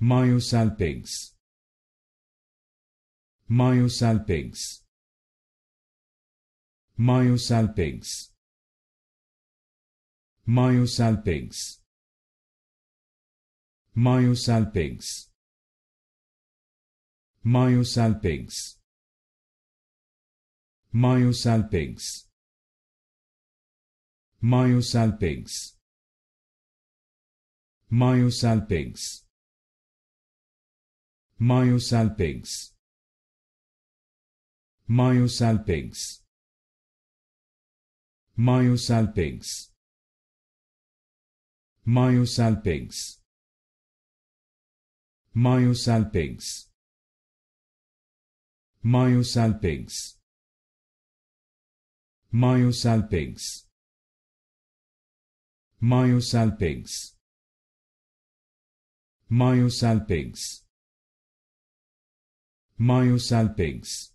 Myosalpigs. Myosalpigs. Myosalpigs. Myosalpigs. Myosalpigs. Myosalpigs. Myosalpigs. Myosalpigs. Myosalpigs. Myosalpigs Myosalpigs Myosalpigs Myosalpigs Myosalpigs Myosalpigs Myosalpigs Myosalpigs Myosalpigs Myosalpinx